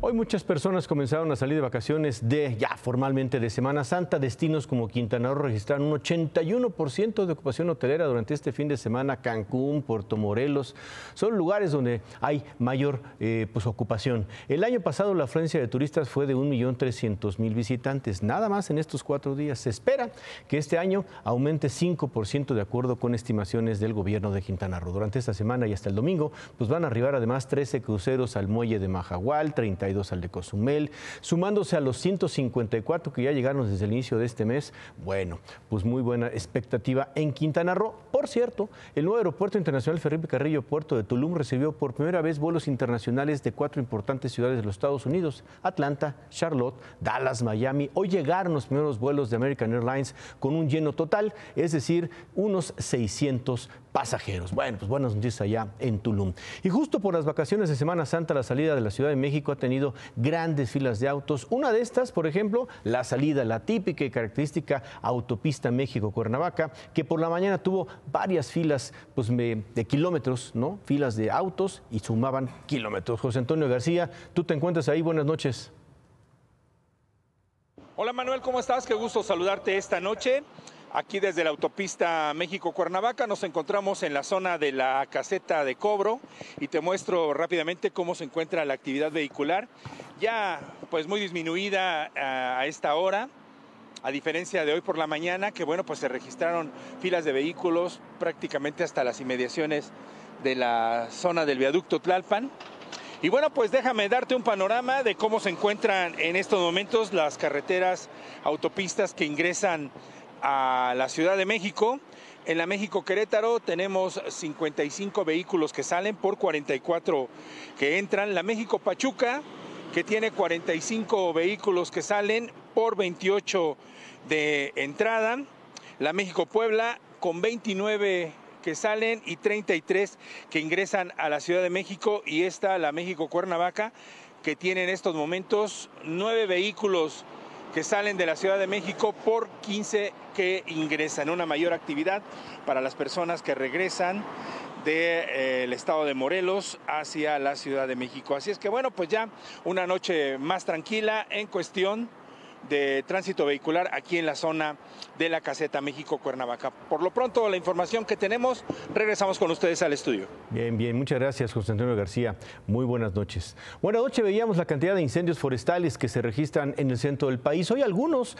Hoy muchas personas comenzaron a salir de vacaciones de ya formalmente de Semana Santa. Destinos como Quintana Roo registraron un 81% de ocupación hotelera durante este fin de semana. Cancún, Puerto Morelos son lugares donde hay mayor eh, pues, ocupación. El año pasado la afluencia de turistas fue de 1.300.000 visitantes. Nada más en estos cuatro días. Se espera que este año aumente 5% de acuerdo con estimaciones del gobierno de Quintana Roo. Durante esta semana y hasta el domingo pues van a arribar además 13 cruceros al muelle de Majahual, 30 al de Cozumel, sumándose a los 154 que ya llegaron desde el inicio de este mes. Bueno, pues muy buena expectativa en Quintana Roo. Por cierto, el nuevo aeropuerto internacional Felipe Carrillo Puerto de Tulum recibió por primera vez vuelos internacionales de cuatro importantes ciudades de los Estados Unidos, Atlanta, Charlotte, Dallas, Miami. Hoy llegaron los primeros vuelos de American Airlines con un lleno total, es decir, unos 600 pasajeros. Bueno, pues buenas noticias allá en Tulum. Y justo por las vacaciones de Semana Santa, la salida de la Ciudad de México ha tenido grandes filas de autos. Una de estas, por ejemplo, la salida, la típica y característica autopista México-Cuernavaca, que por la mañana tuvo varias filas pues, de kilómetros, ¿no? Filas de autos y sumaban kilómetros. José Antonio García, tú te encuentras ahí, buenas noches. Hola Manuel, ¿cómo estás? Qué gusto saludarte esta noche. Aquí desde la autopista México-Cuernavaca nos encontramos en la zona de la caseta de cobro y te muestro rápidamente cómo se encuentra la actividad vehicular, ya pues muy disminuida eh, a esta hora, a diferencia de hoy por la mañana, que bueno, pues se registraron filas de vehículos prácticamente hasta las inmediaciones de la zona del viaducto Tlalpan. Y bueno, pues déjame darte un panorama de cómo se encuentran en estos momentos las carreteras, autopistas que ingresan a la Ciudad de México. En la México Querétaro tenemos 55 vehículos que salen por 44 que entran. La México Pachuca, que tiene 45 vehículos que salen por 28 de entrada. La México Puebla con 29 que salen y 33 que ingresan a la Ciudad de México y esta la México Cuernavaca que tiene en estos momentos nueve vehículos que salen de la Ciudad de México por 15 que ingresan. Una mayor actividad para las personas que regresan del estado de Morelos hacia la Ciudad de México. Así es que bueno, pues ya una noche más tranquila en cuestión de tránsito vehicular aquí en la zona de la caseta México Cuernavaca. Por lo pronto, la información que tenemos, regresamos con ustedes al estudio. Bien, bien, muchas gracias, Constantino García. Muy buenas noches. Buenas noches, veíamos la cantidad de incendios forestales que se registran en el centro del país. Hoy algunos.